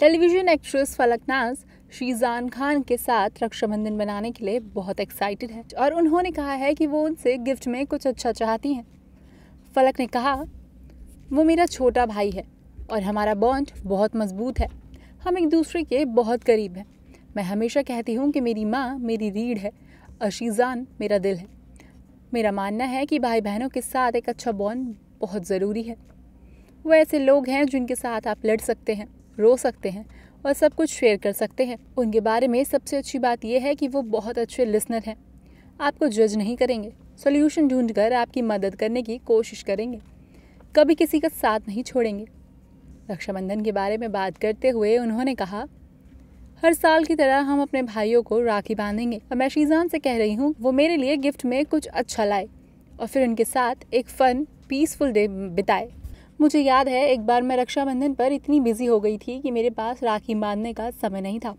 television actress Falaq Naaz Sheezan Khan के साथ रक्षाबंधन बनाने के लिए बहुत एक्साइटेड है और उन्होंने कहा है कि वो उनसे गिफ्ट में कुछ अच्छा चाहती हैं फलक ने कहा वो मेरा छोटा भाई है और हमारा बॉन्ड बहुत मजबूत है हम एक दूसरे के बहुत करीब हैं मैं हमेशा कहती हूँ कि मेरी माँ मेरी रीढ़ है और शीजान मेरा दिल है मेरा मानना है कि भाई बहनों के साथ एक अच्छा बॉन्ड बहुत ज़रूरी है वो ऐसे लोग हैं जिनके साथ आप लड़ सकते हैं रो सकते हैं और सब कुछ शेयर कर सकते हैं उनके बारे में सबसे अच्छी बात यह है कि वो बहुत अच्छे लिसनर हैं आपको जज नहीं करेंगे सोल्यूशन ढूंढ कर आपकी मदद करने की कोशिश करेंगे कभी किसी का साथ नहीं छोड़ेंगे रक्षाबंधन के बारे में बात करते हुए उन्होंने कहा हर साल की तरह हम अपने भाइयों को राखी बांधेंगे और मैं शीजान से कह रही हूँ वो मेरे लिए गिफ्ट में कुछ अच्छा लाए और फिर उनके साथ एक फ़न पीसफुल डे बिताए मुझे याद है एक बार मैं रक्षाबंधन पर इतनी बिजी हो गई थी कि मेरे पास राखी बांधने का समय नहीं था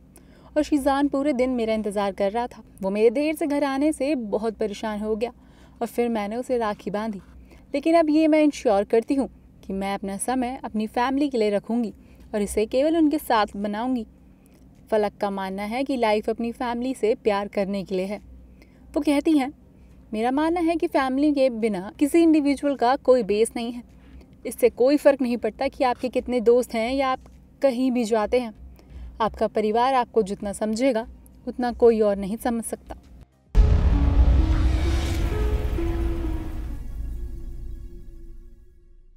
और शीजान पूरे दिन मेरा इंतज़ार कर रहा था वो मेरे देर से घर आने से बहुत परेशान हो गया और फिर मैंने उसे राखी बांधी लेकिन अब ये मैं इंश्योर करती हूँ कि मैं अपना समय अपनी फैमिली के लिए रखूँगी और इसे केवल उनके साथ बनाऊँगी फलक का मानना है कि लाइफ अपनी फैमिली से प्यार करने के लिए है वो कहती हैं मेरा मानना है कि फैमिली के बिना किसी इंडिविजुअल का कोई बेस नहीं है इससे कोई फ़र्क नहीं पड़ता कि आपके कितने दोस्त हैं या आप कहीं भी जाते हैं आपका परिवार आपको जितना समझेगा उतना कोई और नहीं समझ सकता